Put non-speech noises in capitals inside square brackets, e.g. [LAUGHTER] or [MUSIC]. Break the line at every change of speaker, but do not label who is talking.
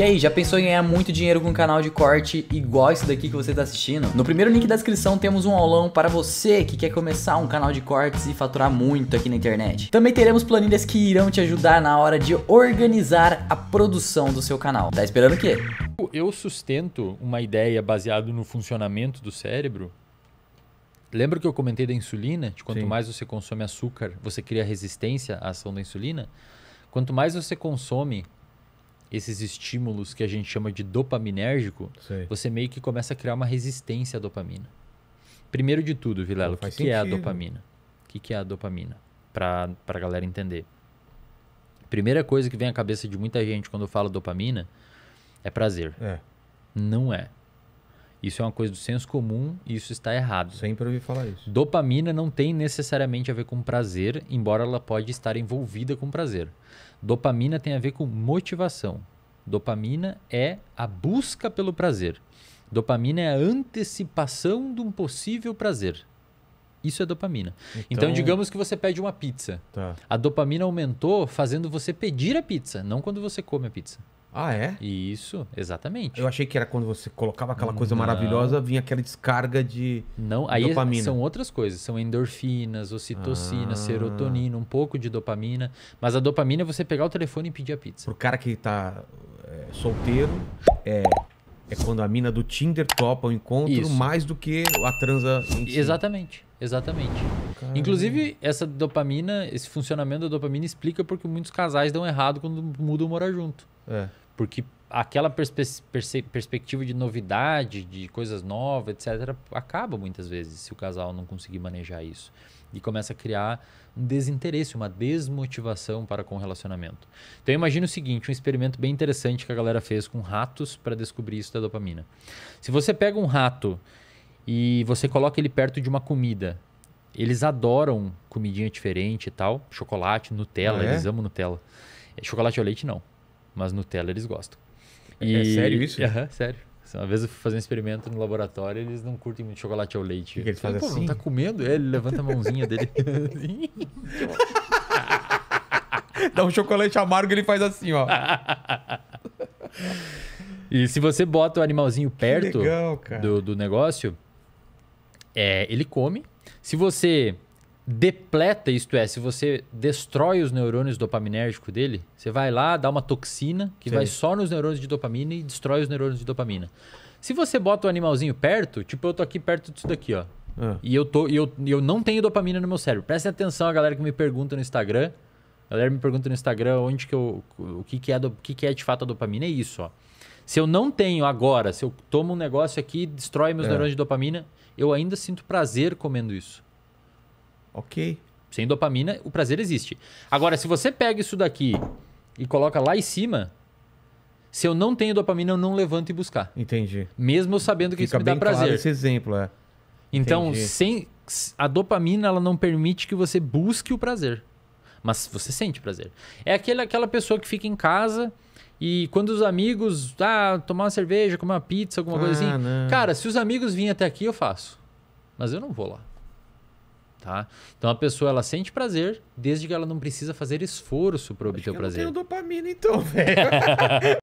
E aí, já pensou em ganhar muito dinheiro com um canal de corte igual esse daqui que você está assistindo? No primeiro link da descrição temos um aulão para você que quer começar um canal de cortes e faturar muito aqui na internet. Também teremos planilhas que irão te ajudar na hora de organizar a produção do seu canal. Tá esperando o quê? Eu sustento uma ideia baseada no funcionamento do cérebro Lembra que eu comentei da insulina? De quanto Sim. mais você consome açúcar, você cria resistência à ação da insulina? Quanto mais você consome esses estímulos que a gente chama de dopaminérgico, Sei. você meio que começa a criar uma resistência à dopamina. Primeiro de tudo, Vilela, o que, que, é a dopamina? O que, que é a dopamina? Para a galera entender. Primeira coisa que vem à cabeça de muita gente quando eu falo dopamina é prazer. É. Não é. Isso é uma coisa do senso comum e isso está errado. Sempre ouvi falar isso. Dopamina não tem necessariamente a ver com prazer, embora ela pode estar envolvida com prazer. Dopamina tem a ver com motivação. Dopamina é a busca pelo prazer. Dopamina é a antecipação de um possível prazer. Isso é dopamina. Então, então digamos que você pede uma pizza. Tá. A dopamina aumentou fazendo você pedir a pizza, não quando você come a pizza. Ah, é? Isso, exatamente. Eu achei que era quando você colocava aquela coisa Não. maravilhosa, vinha aquela descarga de Não, aí dopamina. são outras coisas, são endorfinas, ocitocina, ah. serotonina, um pouco de dopamina, mas a dopamina é você pegar o telefone e pedir a pizza. Pro cara que tá é, solteiro, é é quando a mina do Tinder topa o encontro Isso. mais do que a transa em si. Exatamente, exatamente. Caramba. Inclusive, essa dopamina, esse funcionamento da dopamina explica porque muitos casais dão errado quando mudam morar junto. É. Porque aquela perspe perspectiva de novidade, de coisas novas, etc., acaba muitas vezes se o casal não conseguir manejar isso. E começa a criar um desinteresse, uma desmotivação para com o relacionamento. Então imagina o seguinte: um experimento bem interessante que a galera fez com ratos para descobrir isso da dopamina. Se você pega um rato e você coloca ele perto de uma comida, eles adoram comidinha diferente e tal, chocolate, Nutella, ah, é? eles amam Nutella. É, chocolate ao leite não. Mas Nutella eles gostam. É e... É sério isso? Aham, uhum, sério. Assim, uma vez eu fui fazer um experimento no laboratório eles não curtem muito chocolate ao leite. Que que eles fazem Pô, assim? não tá comendo? É, ele levanta a mãozinha dele. [LAUGHS] Dá um chocolate amargo e ele faz assim, ó. e se você bota o animalzinho perto legal, do, do negócio, é, ele come. Se você depleta, isto é, se você destrói os neurônios dopaminérgicos dele, você vai lá, dá uma toxina que Sim. vai só nos neurônios de dopamina e destrói os neurônios de dopamina. Se você bota o animalzinho perto, tipo eu tô aqui perto disso daqui, ó. Ah. E eu, tô, e eu, eu não tenho dopamina no meu cérebro. preste atenção a galera que me pergunta no Instagram. A galera me pergunta no Instagram onde que eu, o que, que, é, do, que, que é de fato a dopamina. É isso, ó. Se eu não tenho agora, se eu tomo um negócio aqui, destrói meus é. neurônios de dopamina, eu ainda sinto prazer comendo isso. Ok. Sem dopamina, o prazer existe. Agora, se você pega isso daqui e coloca lá em cima, se eu não tenho dopamina, eu não levanto e buscar. Entendi. Mesmo eu sabendo que Fica isso me dá bem prazer. Claro esse exemplo, é. Então, sem a dopamina ela não permite que você busque o prazer. Mas você sente prazer. É aquele, aquela pessoa que fica em casa e quando os amigos. Ah, tomar uma cerveja, comer uma pizza, alguma ah, coisa assim. Cara, se os amigos virem até aqui, eu faço. Mas eu não vou lá. Tá? Então a pessoa ela sente prazer desde que ela não precisa fazer esforço para obter o prazer. Eu não tenho dopamina então, [LAUGHS] velho.